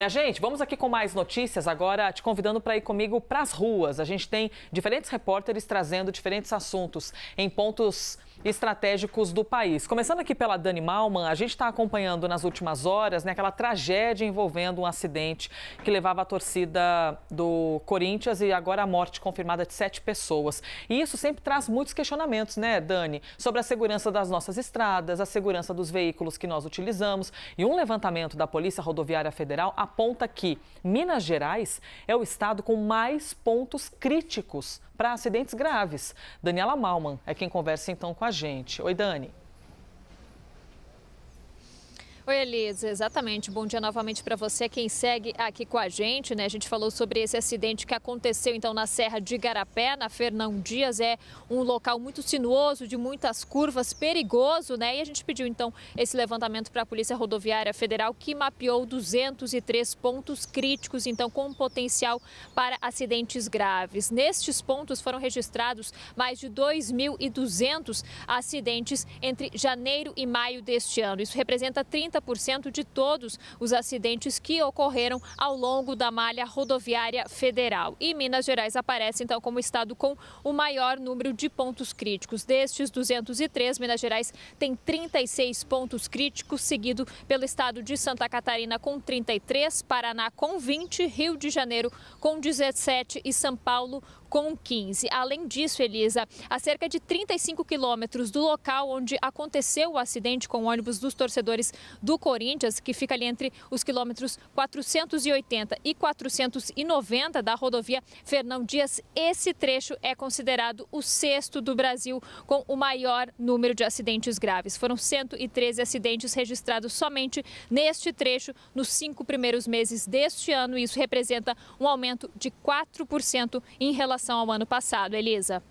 Minha gente, vamos aqui com mais notícias agora, te convidando para ir comigo para as ruas. A gente tem diferentes repórteres trazendo diferentes assuntos em pontos estratégicos do país. Começando aqui pela Dani Malman, a gente está acompanhando nas últimas horas né, aquela tragédia envolvendo um acidente que levava a torcida do Corinthians e agora a morte confirmada de sete pessoas. E isso sempre traz muitos questionamentos, né, Dani, sobre a segurança das nossas estradas, a segurança dos veículos que nós utilizamos. E um levantamento da Polícia Rodoviária Federal aponta que Minas Gerais é o estado com mais pontos críticos para acidentes graves. Daniela Malman é quem conversa então com a gente gente. Oi, Dani. Oi, Elisa, exatamente. Bom dia novamente para você, quem segue aqui com a gente, né? A gente falou sobre esse acidente que aconteceu então na Serra de Garapé, na Fernão Dias. É um local muito sinuoso, de muitas curvas, perigoso, né? E a gente pediu então esse levantamento para a Polícia Rodoviária Federal, que mapeou 203 pontos críticos, então com potencial para acidentes graves. Nestes pontos foram registrados mais de 2.200 acidentes entre janeiro e maio deste ano. Isso representa 30 de todos os acidentes que ocorreram ao longo da malha rodoviária federal. E Minas Gerais aparece então como estado com o maior número de pontos críticos. Destes 203, Minas Gerais tem 36 pontos críticos, seguido pelo estado de Santa Catarina com 33, Paraná com 20, Rio de Janeiro com 17 e São Paulo com 15. Além disso, Elisa, a cerca de 35 quilômetros do local onde aconteceu o acidente com o ônibus dos torcedores do do Corinthians, que fica ali entre os quilômetros 480 e 490 da rodovia Fernão Dias. Esse trecho é considerado o sexto do Brasil com o maior número de acidentes graves. Foram 113 acidentes registrados somente neste trecho nos cinco primeiros meses deste ano. e Isso representa um aumento de 4% em relação ao ano passado. Elisa.